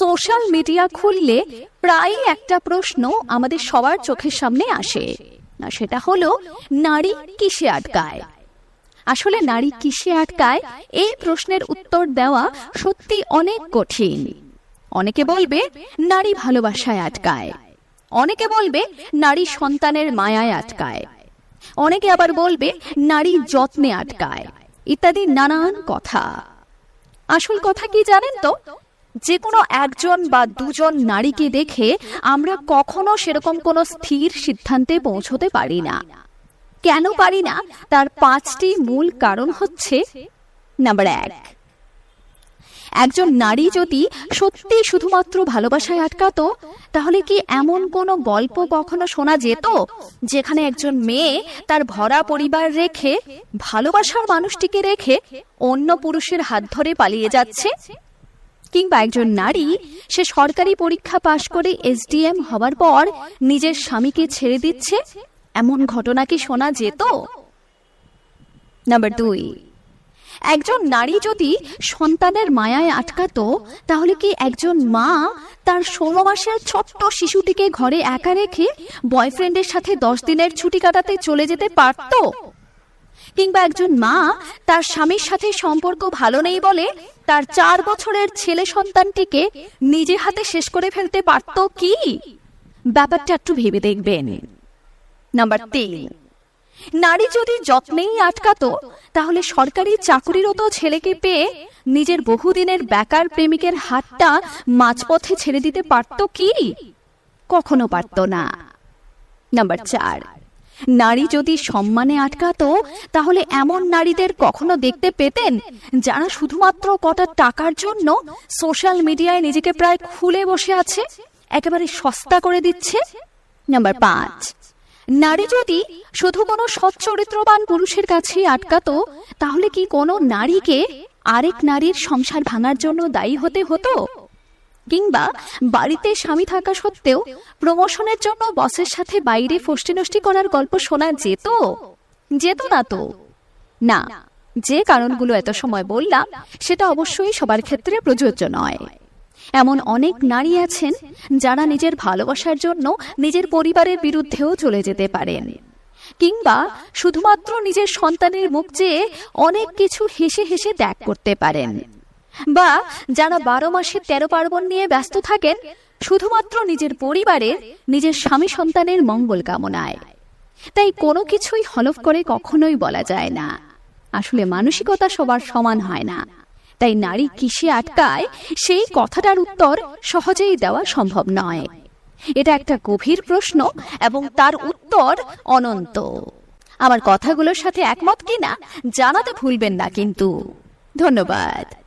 social media খুললে প্রায় একটা প্রশ্ন আমাদের সবার চোখের সামনে আসে সেটা হলো নারী কিসে আটকায় আসলে নারী কিসে আটকায় এই প্রশ্নের উত্তর দেওয়া সত্যি অনেক কঠিন অনেকে বলবে নারী ভালোবাসায় আটকায় অনেকে বলবে নারী সন্তানের মায়ায় আটকায় অনেকে আবার বলবে নারী যত্নে আটকায় ইত্যাদি নানান কথা আসল কথা কি জানেন তো যে কোনো একজন বা দুজন নারীকে দেখে আমরা কখনো সেরকম কোনো স্থির সিদ্ধান্তে পৌঁছতে পারি না কেন পারি না তার পাঁচটি মূল কারণ হচ্ছে নাম্বার এক একজন নারী যদি সত্যি শুধুমাত্র ভালোবাসায় আটকাতো তাহলে কি এমন কোনো গল্প কখনো শোনা যেত যেখানে একজন মেয়ে তার ভরা পরিবার রেখে ভালোবাসার মানুষটিকে রেখে অন্য পুরুষের হাত ধরে পালিয়ে যাচ্ছে কিংবা একজন নারী সে সরকারি পরীক্ষা পাশ করে এসডিএম হওয়ার পর নিজের স্বামীকে ছেড়ে দিচ্ছে এমন ঘটনা কি শোনা যেত নাম্বার দুই একজন নারী যদি সন্তানের মায়ায় আটকাতো তাহলে কি একজন মা তার ষোলো মাসের ছোট্ট শিশুটিকে ঘরে একা রেখে বয়ফ্রেন্ডের সাথে দশ দিনের ছুটি কাটাতে চলে যেতে পারত কিংবা একজন মা তার স্বামীর সাথে সম্পর্ক ভালো নেই বলে তার চার বছরের ছেলে সন্তানটিকে নিজে হাতে শেষ করে ফেলতে পারত কি ব্যাপারটা একটু ভেবে দেখবেন নাম্বার তিন নারী যদি যত্নেই আটকাতো তাহলে সরকারি চাকরিরত ছেলেকে পেয়ে নিজের বহুদিনের বেকার প্রেমিকের হাতটা মাঝপথে ছেড়ে দিতে পারত কি কখনো পারত না নাম্বার চার নারী যদি সম্মানে আটকাত তাহলে এমন নারীদের কখনো দেখতে পেতেন যারা শুধুমাত্র কটা টাকার জন্য সোশ্যাল মিডিয়ায় নিজেকে প্রায় খুলে বসে আছে একেবারে সস্তা করে দিচ্ছে নাম্বার পাঁচ নারী যদি শুধু কোনো সচ্চরিত্রবান পুরুষের কাছে আটকাত তাহলে কি কোনো নারীকে আরেক নারীর সংসার ভাঙার জন্য দায়ী হতে হতো কিংবা বাড়িতে স্বামী থাকা সত্ত্বেও প্রমোশনের জন্য বসের সাথে বাইরে ফষ্টিনষ্টি করার গল্প শোনা যেত যেত না তো না যে কারণগুলো এত সময় বললাম সেটা অবশ্যই সবার ক্ষেত্রে প্রযোজ্য নয় এমন অনেক নারী আছেন যারা নিজের ভালোবাসার জন্য নিজের পরিবারের বিরুদ্ধেও চলে যেতে পারেন কিংবা শুধুমাত্র নিজের সন্তানের মুখ চেয়ে অনেক কিছু হেসে হেসে ত্যাগ করতে পারেন বা যারা বারো মাসে তেরো পার্বণ নিয়ে ব্যস্ত থাকেন শুধুমাত্র নিজের পরিবারে নিজের স্বামী সন্তানের মঙ্গল কামনায় তাই কোনো কিছুই হলফ করে কখনোই বলা যায় না আসলে মানসিকতা সবার সমান হয় না তাই নারী কিসে আটকায় সেই কথাটার উত্তর সহজেই দেওয়া সম্ভব নয় এটা একটা গভীর প্রশ্ন এবং তার উত্তর অনন্ত আমার কথাগুলোর সাথে একমত কিনা জানাতে ভুলবেন না কিন্তু ধন্যবাদ